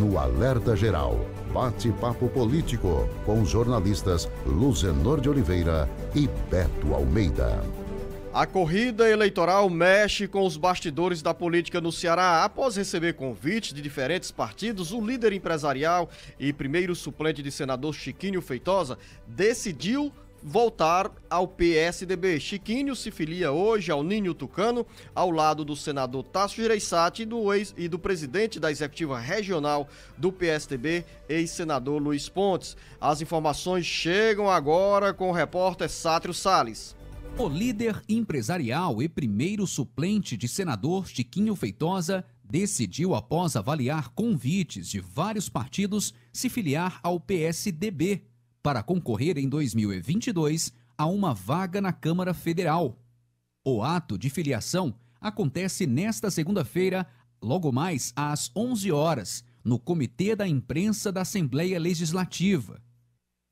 no Alerta Geral. Bate-papo político com os jornalistas Luzenor de Oliveira e Beto Almeida. A corrida eleitoral mexe com os bastidores da política no Ceará. Após receber convites de diferentes partidos, o líder empresarial e primeiro suplente de senador Chiquinho Feitosa decidiu voltar ao PSDB. Chiquinho se filia hoje ao Ninho Tucano, ao lado do senador Tasso Gereissati e do, ex, e do presidente da executiva regional do PSDB, ex-senador Luiz Pontes. As informações chegam agora com o repórter Sátrio Sales. O líder empresarial e primeiro suplente de senador Chiquinho Feitosa decidiu, após avaliar convites de vários partidos, se filiar ao PSDB para concorrer em 2022 a uma vaga na Câmara Federal. O ato de filiação acontece nesta segunda-feira, logo mais às 11 horas, no Comitê da Imprensa da Assembleia Legislativa.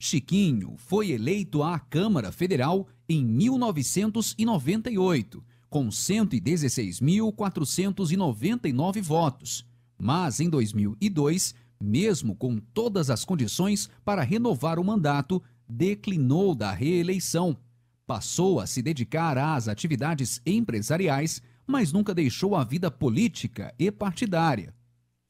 Chiquinho foi eleito à Câmara Federal em 1998, com 116.499 votos, mas em 2002 mesmo com todas as condições para renovar o mandato, declinou da reeleição. Passou a se dedicar às atividades empresariais, mas nunca deixou a vida política e partidária.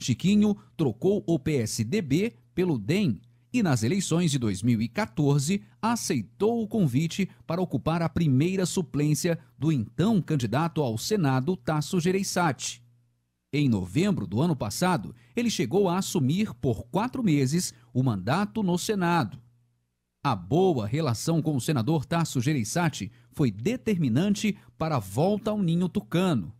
Chiquinho trocou o PSDB pelo DEM e, nas eleições de 2014, aceitou o convite para ocupar a primeira suplência do então candidato ao Senado, Tasso Gereissati. Em novembro do ano passado, ele chegou a assumir por quatro meses o mandato no Senado. A boa relação com o senador Tasso Gereissati foi determinante para a volta ao ninho tucano.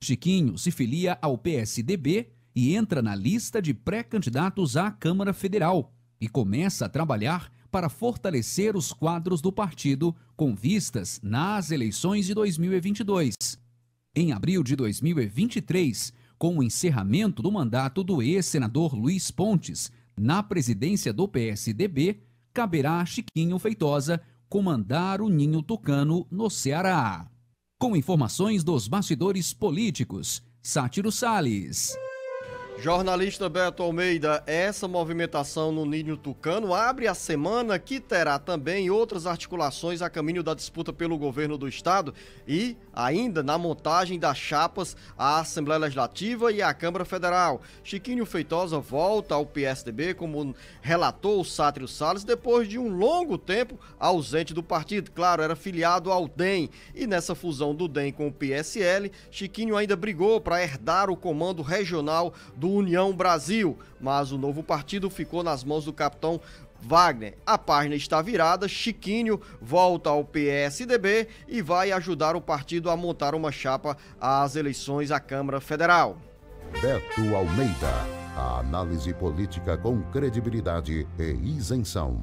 Chiquinho se filia ao PSDB e entra na lista de pré-candidatos à Câmara Federal e começa a trabalhar para fortalecer os quadros do partido com vistas nas eleições de 2022. Em abril de 2023, com o encerramento do mandato do ex-senador Luiz Pontes na presidência do PSDB, caberá a Chiquinho Feitosa comandar o Ninho Tucano no Ceará. Com informações dos bastidores políticos, Sátiro Salles. Jornalista Beto Almeida, essa movimentação no Ninho Tucano abre a semana que terá também outras articulações a caminho da disputa pelo governo do estado e ainda na montagem das chapas à Assembleia Legislativa e à Câmara Federal. Chiquinho Feitosa volta ao PSDB, como relatou o Sátrio Salles, depois de um longo tempo ausente do partido. Claro, era filiado ao DEM e nessa fusão do DEM com o PSL, Chiquinho ainda brigou para herdar o comando regional do do União Brasil, mas o novo partido ficou nas mãos do capitão Wagner. A página está virada, Chiquinho volta ao PSDB e vai ajudar o partido a montar uma chapa às eleições à Câmara Federal. Beto Almeida, a análise política com credibilidade e isenção.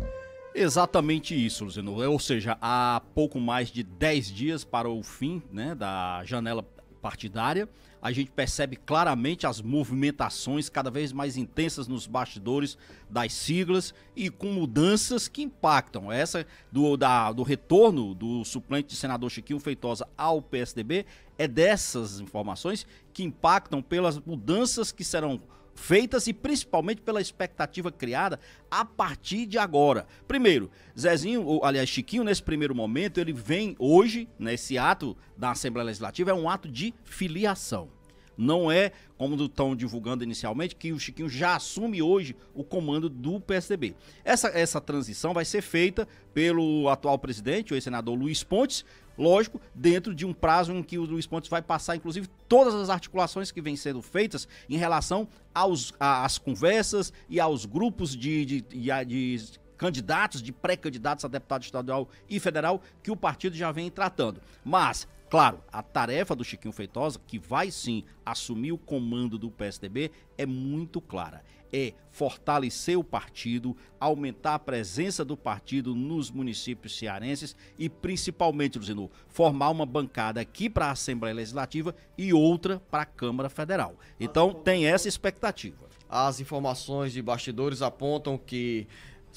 Exatamente isso, Luzino. Ou seja, há pouco mais de 10 dias para o fim né, da janela partidária. A gente percebe claramente as movimentações cada vez mais intensas nos bastidores das siglas e com mudanças que impactam. Essa do, da, do retorno do suplente de senador Chiquinho Feitosa ao PSDB é dessas informações que impactam pelas mudanças que serão feitas e principalmente pela expectativa criada a partir de agora. Primeiro, Zezinho, ou, aliás, Chiquinho, nesse primeiro momento, ele vem hoje, nesse ato da Assembleia Legislativa, é um ato de filiação. Não é, como estão divulgando inicialmente, que o Chiquinho já assume hoje o comando do PSDB. Essa, essa transição vai ser feita pelo atual presidente, o ex-senador Luiz Pontes, Lógico, dentro de um prazo em que o Luiz Pontes vai passar, inclusive, todas as articulações que vêm sendo feitas em relação aos, às conversas e aos grupos de, de, de, de candidatos, de pré-candidatos a deputado estadual e federal que o partido já vem tratando. Mas, claro, a tarefa do Chiquinho Feitosa, que vai sim assumir o comando do PSDB, é muito clara é fortalecer o partido, aumentar a presença do partido nos municípios cearenses e, principalmente, Luzinu, formar uma bancada aqui para a Assembleia Legislativa e outra para a Câmara Federal. Então, tem essa expectativa. As informações de bastidores apontam que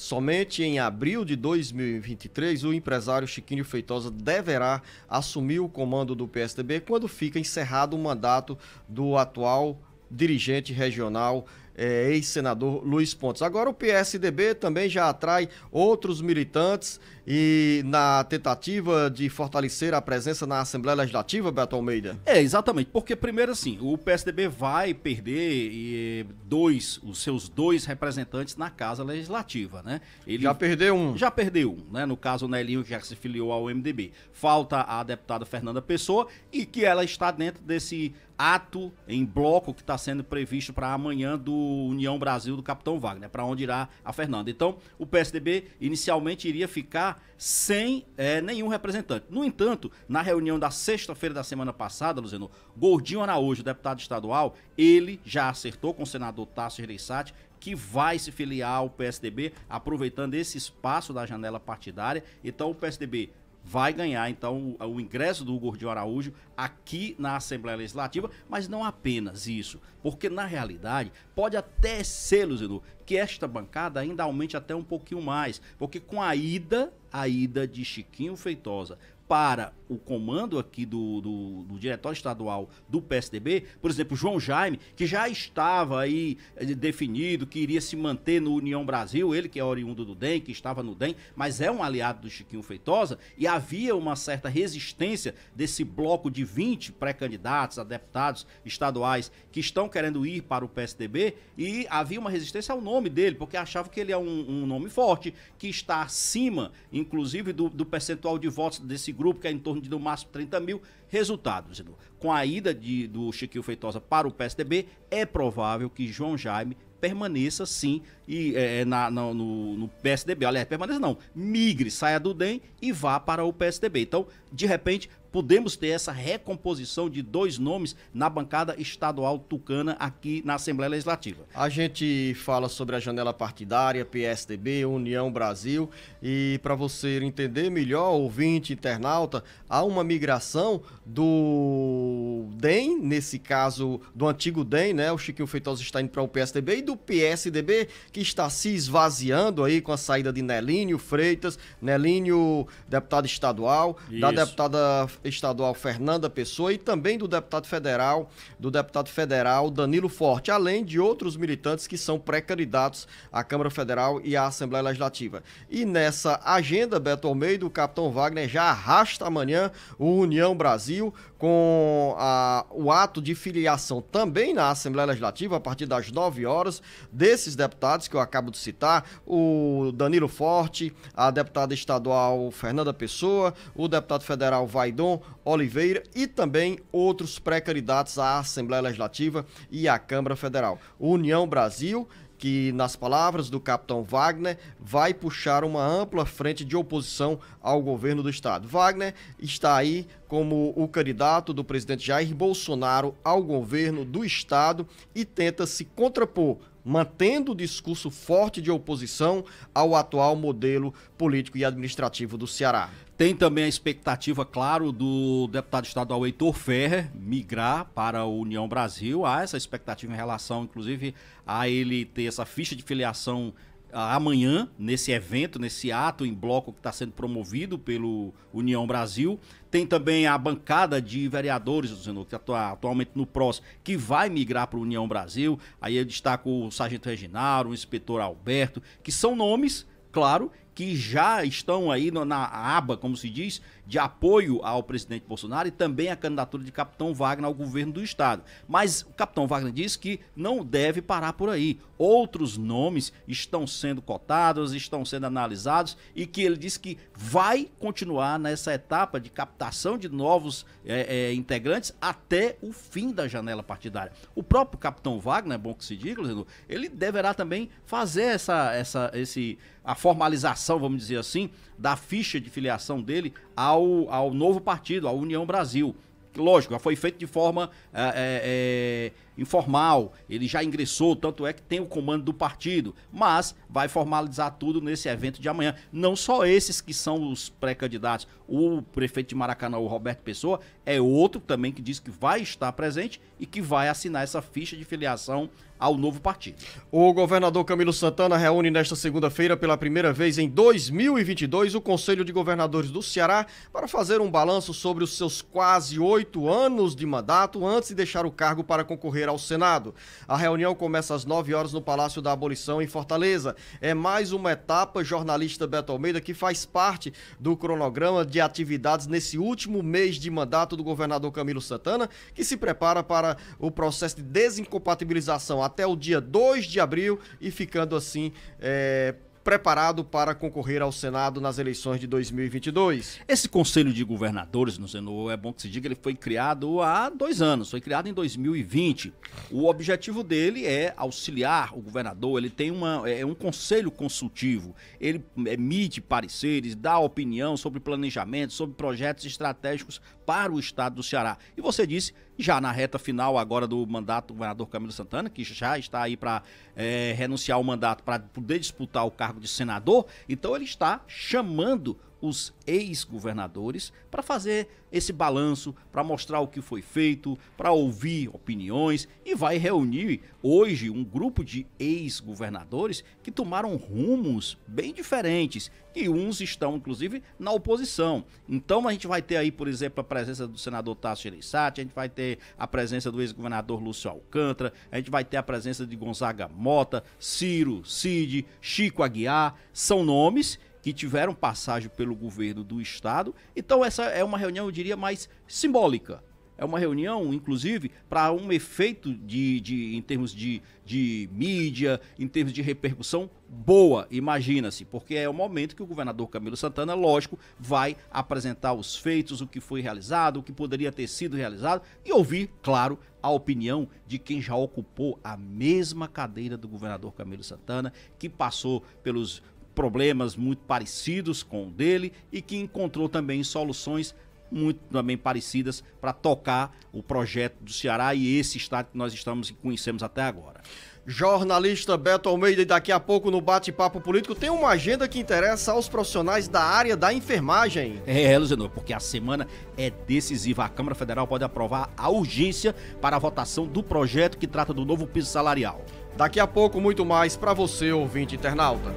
Somente em abril de 2023, o empresário Chiquinho Feitosa deverá assumir o comando do PSDB quando fica encerrado o mandato do atual dirigente regional é, ex-senador Luiz Pontes. Agora o PSDB também já atrai outros militantes e na tentativa de fortalecer a presença na Assembleia Legislativa, Beto Almeida? É, exatamente, porque primeiro assim, o PSDB vai perder dois, os seus dois representantes na Casa Legislativa, né? Ele já perdeu um. Já perdeu um, né? No caso, o Nelinho já se filiou ao MDB. Falta a deputada Fernanda Pessoa e que ela está dentro desse ato em bloco que está sendo previsto para amanhã do União Brasil do Capitão Wagner, né? para onde irá a Fernanda. Então, o PSDB inicialmente iria ficar sem é, nenhum representante. No entanto, na reunião da sexta-feira da semana passada, Luzeno, Gordinho Araújo, deputado estadual, ele já acertou com o senador Tasso Gereissati que vai se filiar ao PSDB, aproveitando esse espaço da janela partidária. Então, o PSDB vai ganhar então o, ingresso do Hugo de Araújo aqui na Assembleia Legislativa, mas não apenas isso, porque na realidade pode até ser, Luzino, que esta bancada ainda aumente até um pouquinho mais, porque com a ida, a ida de Chiquinho Feitosa para o comando aqui do, do, do, diretório estadual do PSDB, por exemplo, João Jaime, que já estava aí eh, definido que iria se manter no União Brasil, ele que é oriundo do DEM, que estava no DEM, mas é um aliado do Chiquinho Feitosa, e havia uma certa resistência desse bloco de 20 pré-candidatos a deputados estaduais que estão querendo ir para o PSDB, e havia uma resistência ao nome dele, porque achavam que ele é um, um nome forte, que está acima, inclusive, do, do percentual de votos desse grupo, que é em torno de no máximo 30 mil. Resultado, com a ida de, do Chiquinho Feitosa para o PSDB, é provável que João Jaime permaneça sim e é, na, é, na, no, no, PSDB. Aliás, permaneça não, migre, saia do DEM e vá para o PSDB. Então, de repente, podemos ter essa recomposição de dois nomes na bancada estadual tucana aqui na Assembleia Legislativa. A gente fala sobre a janela partidária, PSDB, União Brasil, e para você entender melhor, ouvinte, internauta, há uma migração do DEM, nesse caso do antigo DEM, né? O Chiquinho Feitosa está indo para o PSDB e do PSDB que está se esvaziando aí com a saída de Nelínio Freitas, Nelínio deputado estadual, Isso. da deputada estadual Fernanda Pessoa e também do deputado federal, do deputado federal Danilo Forte, além de outros militantes que são pré-candidatos à Câmara Federal e à Assembleia Legislativa. E nessa agenda, Beto Almeida, o capitão Wagner já arrasta amanhã o União Brasil com a, o ato de filiação também na Assembleia Legislativa, a partir das 9 horas, desses deputados que eu acabo de citar: o Danilo Forte, a deputada estadual Fernanda Pessoa, o deputado federal Vaidon Oliveira e também outros pré-candidatos à Assembleia Legislativa e à Câmara Federal. União Brasil que, nas palavras do capitão Wagner, vai puxar uma ampla frente de oposição ao governo do estado. Wagner está aí como o candidato do presidente Jair Bolsonaro ao governo do estado e tenta se contrapor, mantendo o discurso forte de oposição ao atual modelo político e administrativo do Ceará. Tem também a expectativa, claro, do deputado estadual Heitor Ferrer migrar para a União Brasil. Há essa expectativa em relação, inclusive, a ele ter essa ficha de filiação amanhã, nesse evento, nesse ato em bloco que está sendo promovido pelo União Brasil. Tem também a bancada de vereadores, Senhor, que atua, atualmente no PROS, que vai migrar para o União Brasil. Aí eu destaco o Sargento Reginaldo, o Inspetor Alberto, que são nomes, claro, que já estão aí na aba, como se diz, de apoio ao presidente Bolsonaro e também a candidatura de Capitão Wagner ao governo do estado. Mas o Capitão Wagner diz que não deve parar por aí. Outros nomes estão sendo cotados, estão sendo analisados e que ele diz que vai continuar nessa etapa de captação de novos é, é, integrantes até o fim da janela partidária. O próprio Capitão Wagner, é bom que se diga, ele deverá também fazer essa, essa, esse a formalização, vamos dizer assim, da ficha de filiação dele ao, ao novo partido, à União Brasil. Lógico, foi feito de forma é, é, informal, ele já ingressou, tanto é que tem o comando do partido, mas vai formalizar tudo nesse evento de amanhã. Não só esses que são os pré-candidatos, o prefeito de Maracanã, o Roberto Pessoa, é outro também que diz que vai estar presente e que vai assinar essa ficha de filiação ao novo partido. O governador Camilo Santana reúne nesta segunda-feira, pela primeira vez em 2022, o Conselho de Governadores do Ceará para fazer um balanço sobre os seus quase oito anos de mandato antes de deixar o cargo para concorrer ao Senado. A reunião começa às 9 horas no Palácio da Abolição, em Fortaleza. É mais uma etapa, jornalista Beto Almeida, que faz parte do cronograma de atividades nesse último mês de mandato do governador Camilo Santana, que se prepara para o processo de desincompatibilização até o dia 2 de abril e ficando assim. É, preparado para concorrer ao Senado nas eleições de 2022. Esse Conselho de Governadores no Senado, é bom que se diga, ele foi criado há dois anos, foi criado em 2020. O objetivo dele é auxiliar o governador, ele tem uma, é, é um conselho consultivo, ele emite é, pareceres, dá opinião sobre planejamento, sobre projetos estratégicos para o estado do Ceará. E você disse já na reta final agora do mandato do governador Camilo Santana, que já está aí para é, renunciar ao mandato para poder disputar o cargo de senador, então ele está chamando os ex-governadores para fazer esse balanço, para mostrar o que foi feito, para ouvir opiniões e vai reunir hoje um grupo de ex-governadores que tomaram rumos bem diferentes, que uns estão inclusive na oposição. Então a gente vai ter aí, por exemplo, a presença do senador Tasso Gereissati, a gente vai ter a presença do ex-governador Lúcio Alcântara, a gente vai ter a presença de Gonzaga Mota, Ciro, Cid, Chico Aguiar, são nomes que tiveram passagem pelo governo do estado. Então essa é uma reunião, eu diria, mais simbólica. É uma reunião, inclusive, para um efeito de, de, em termos de, de mídia, em termos de repercussão boa, imagina-se, porque é o momento que o governador Camilo Santana, lógico, vai apresentar os feitos, o que foi realizado, o que poderia ter sido realizado e ouvir, claro, a opinião de quem já ocupou a mesma cadeira do governador Camilo Santana, que passou pelos problemas muito parecidos com o dele e que encontrou também soluções muito também parecidas para tocar o projeto do Ceará e esse estado que nós estamos e conhecemos até agora. Jornalista Beto Almeida, e daqui a pouco no Bate-Papo Político tem uma agenda que interessa aos profissionais da área da enfermagem. É, é Luzenor, porque a semana é decisiva. A Câmara Federal pode aprovar a urgência para a votação do projeto que trata do novo piso salarial. Daqui a pouco, muito mais para você, ouvinte internauta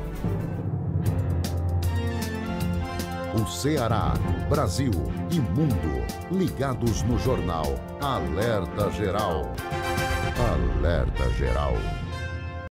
o Ceará, Brasil e mundo ligados no jornal Alerta Geral. Alerta Geral.